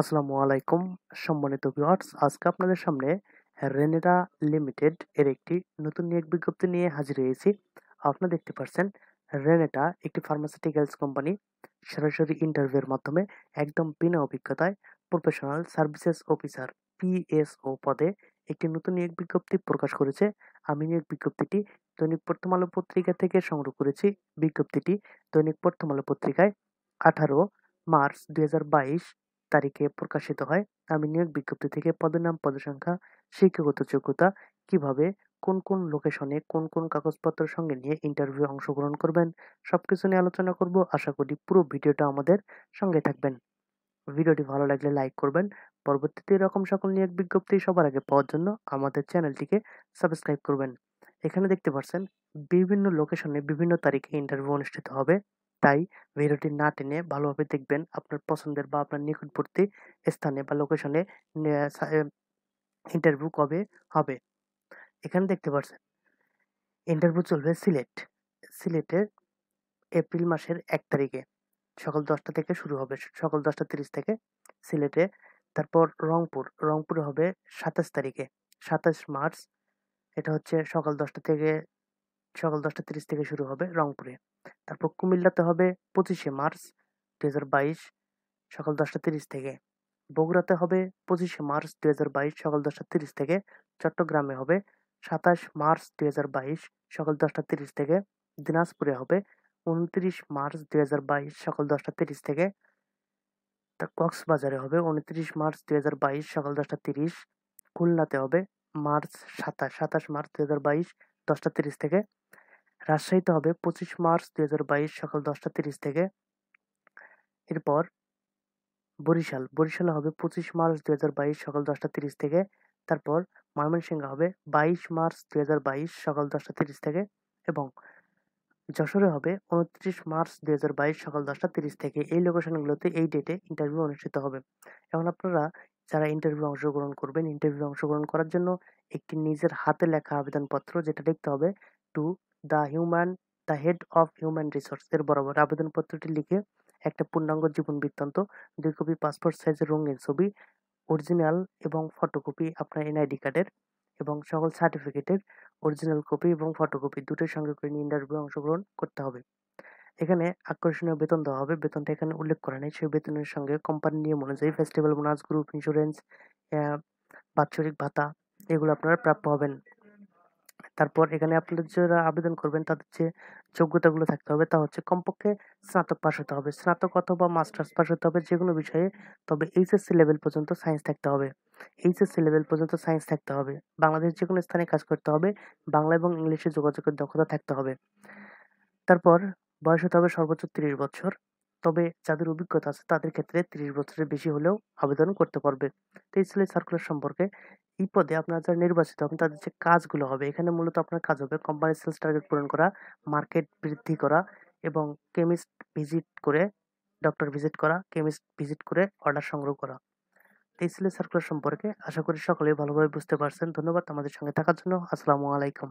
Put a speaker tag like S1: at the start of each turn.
S1: আসসালামু আলাইকুম সম্মানিত ভিউয়ার্স আজকে আপনাদের সামনে রেনেরা লিমিটেড এর একটি নতুন নিয়োগ বিজ্ঞপ্তি নিয়ে হাজির হয়েছি আপনারা দেখতে পাচ্ছেন রেনেটা একটি ফার্মাসিউটিক্যালস কোম্পানি সরাসরি ইন্টারভিউর মাধ্যমে একদম বিনা অভিজ্ঞতায় প্রফেশনাল সার্ভিসেস অফিসার পিএসও পদে একটি নতুন নিয়োগ বিজ্ঞপ্তি প্রকাশ করেছে আমি নিয়োগ বিজ্ঞপ্তিটি দৈনিক প্রথম আলো পত্রিকা থেকে সংগ্রহ করেছি বিজ্ঞপ্তিটি দৈনিক প্রথম আলো পত্রিকায় আঠারো মার্চ দুই তারিখে প্রকাশিত হয় আমি নিয়োগ বিজ্ঞপ্তি থেকে পদের নাম পদের সংখ্যা শিক্ষাগত যোগ্যতা কিভাবে কোন কোন লোকেশনে কোন কোন কাগজপত্র সঙ্গে নিয়ে ইন্টারভিউ অংশগ্রহণ করবেন সব কিছু নিয়ে আলোচনা করব আশা করি পুরো ভিডিওটা আমাদের সঙ্গে থাকবেন ভিডিওটি ভালো লাগলে লাইক করবেন পরবর্তীতে এরকম সকল নিয়োগ বিজ্ঞপ্তি সবার আগে পাওয়ার জন্য আমাদের চ্যানেলটিকে সাবস্ক্রাইব করবেন এখানে দেখতে পাচ্ছেন বিভিন্ন লোকেশনে বিভিন্ন তারিখে ইন্টারভিউ অনুষ্ঠিত হবে তাই ভিডিওটি না টেনে ভালোভাবে দেখবেন আপনার পছন্দের বা আপনার নিকটবর্তী স্থানে বা লোকেশনে ইন্টারভিউ কবে হবে এখানে দেখতে পাচ্ছেন ইন্টারভিউ চলবে সিলেট সিলেটের এপ্রিল মাসের এক তারিখে সকাল দশটা থেকে শুরু হবে সকাল দশটা তিরিশ থেকে সিলেটে তারপর রংপুর রংপুরে হবে সাতাশ তারিখে সাতাশ মার্চ এটা হচ্ছে সকাল দশটা থেকে সকাল দশটা তিরিশ থেকে শুরু হবে রংপুরে তারপর কুমিল্লাতে হবে পঁচিশে মার্চ দু সকাল দশটা তিরিশ থেকে বগুড়াতে হবে পঁচিশে মার্চ দু সকাল দশটা তিরিশ থেকে চট্টগ্রামে হবে সাতাশ মার্চ দু সকাল দশটা তিরিশ থেকে দিনাজপুরে হবে উনত্রিশ মার্চ দু সকাল দশটা তিরিশ থেকে কক্সবাজারে হবে উনত্রিশ মার্চ দু সকাল দশটা তিরিশ খুলনাতে হবে মার্চ সাতাশ সাতাশ মার্চ দু দশটা তিরিশ থেকে রাজশাহীতে হবে পঁচিশ মার্চ দুই হাজার বাইশ সকাল দশটা তিরিশ থেকে এরপর বরিশাল বরিশালে হবে পঁচিশ মার্চ দুই হাজার বাইশ সকাল দশটা তিরিশ থেকে তারপর ময়মনসিংহ হবে বাইশ মার্চ দুই হাজার বাইশ সকাল দশটা তিরিশ থেকে এবং যশোরে হবে উনত্রিশ মার্চ দুই হাজার বাইশ সকাল দশটা তিরিশ থেকে এই লোকেশনগুলোতে এই ডেটে ইন্টারভিউ অনুষ্ঠিত হবে এখন আপনারা যারা ইন্টারভিউ অংশগ্রহণ করবেন ইন্টারভিউ অংশগ্রহণ করার জন্য একটি নিজের হাতে লেখা আবেদনপত্র যেটা লিখতে হবে to the human the head of human resource এর বরাবর আবেদনপত্রটি লিখে একটা পূর্ণাঙ্গ জীবন বৃত্তান্ত দুই কপি পাসপোর্ট সাইজের রঙিন ছবি অরিজিনাল এবং ফটোকপি আপনার এনআইডি কার্ডের এবং সকল সার্টিফিকেটের অরিজিনাল কপি এবং ফটোকপি দুটোর সঙ্গে করে নিয়ে ইন্টারভিউ অংশগ্রহণ করতে হবে এখানে আকর্ষণীয় বেতন দেওয়া হবে বেতনটা এখানে উল্লেখ করা নেই সেই বেতনের সঙ্গে কোম্পানির নিয়ম অনুযায়ী ফেস্টিভ্যাল বোনাস গ্রুপ ইন্স্যুরেন্স বাৎসরিক ভাতা এগুলো আপনারা প্রাপ্য হবেন তারপর এখানে আপনাদের যারা আবেদন করবেন তাদের যে যোগ্যতাগুলো থাকতে হবে তা হচ্ছে কমপক্ষে স্নাতক পাস হতে হবে স্নাতক অথবা মাস্টার্স পাস হতে হবে যে কোনো বিষয়ে তবে এইচএসসি লেভেল পর্যন্ত সায়েন্স থাকতে হবে এইচএসসি লেভেল পর্যন্ত সায়েন্স থাকতে হবে বাংলাদেশ যে কোনো স্থানে কাজ করতে হবে বাংলা এবং ইংলিশে যোগাযোগের দক্ষতা থাকতে হবে তারপর বয়স হতে হবে সর্বোচ্চ তিরিশ বছর তবে যাদের অভিজ্ঞতা আছে তাদের ক্ষেত্রে তিরিশ বছরের বেশি হলেও আবেদন করতে পারবে তো এই ছিল সার্কুলার সম্পর্কে কী পদে আপনারা যারা নির্বাচিত হবেন তাদের যে কাজগুলো হবে এখানে মূলত আপনার কাজ হবে কোম্পানির সেলস টার্গেট পূরণ করা মার্কেট বৃদ্ধি করা এবং কেমিস্ট ভিজিট করে ডক্টর ভিজিট করা কেমিস্ট ভিজিট করে অর্ডার সংগ্রহ করা এই সিলে সার্কুলার সম্পর্কে আশা করি সকলে ভালোভাবে বুঝতে পারছেন ধন্যবাদ আমাদের সঙ্গে থাকার জন্য আসসালামু আলাইকুম